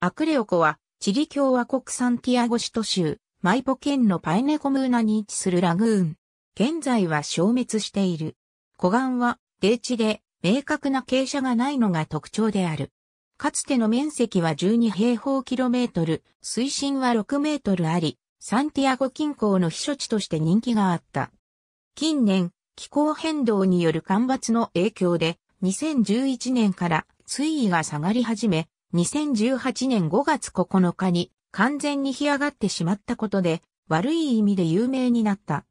アクレオコは、チリ共和国サンティアゴシト州、マイポ県のパイネコムーナに位置するラグーン。現在は消滅している。湖岸は、低地で、明確な傾斜がないのが特徴である。かつての面積は12平方キロメートル、水深は6メートルあり、サンティアゴ近郊の避暑地として人気があった。近年、気候変動による干ばつの影響で、2011年から水位が下がり始め、2018年5月9日に完全に干上がってしまったことで、悪い意味で有名になった。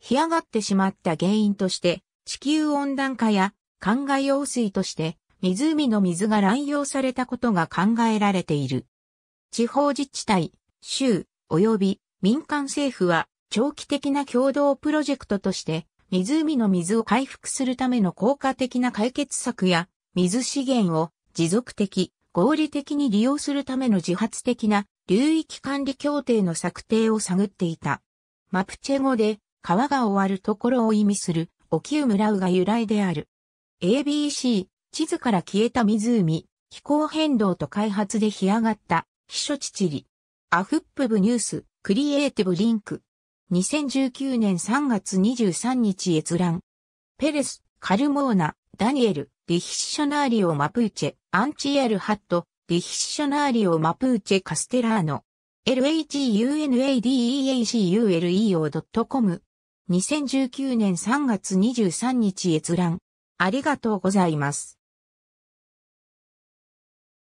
干上がってしまった原因として、地球温暖化や灌漑用水として、湖の水が乱用されたことが考えられている。地方自治体、州、及び民間政府は長期的な共同プロジェクトとして、湖の水を回復するための効果的な解決策や、水資源を持続的、合理的に利用するための自発的な流域管理協定の策定を探っていた。マプチェ語で川が終わるところを意味するオキウムラウが由来である。ABC、地図から消えた湖、気候変動と開発で干上がった、秘書地地理。アフップブニュース、クリエイティブリンク。2019年3月23日閲覧。ペレス、カルモーナ、ダニエル。ディヒッショナーリオ・マプーチェ、アンチエルハット、ディヒッショナーリオ・マプーチェ・カステラーノ、lhunadecul.com a e o 2019年3月23日閲覧。ありがとうございます。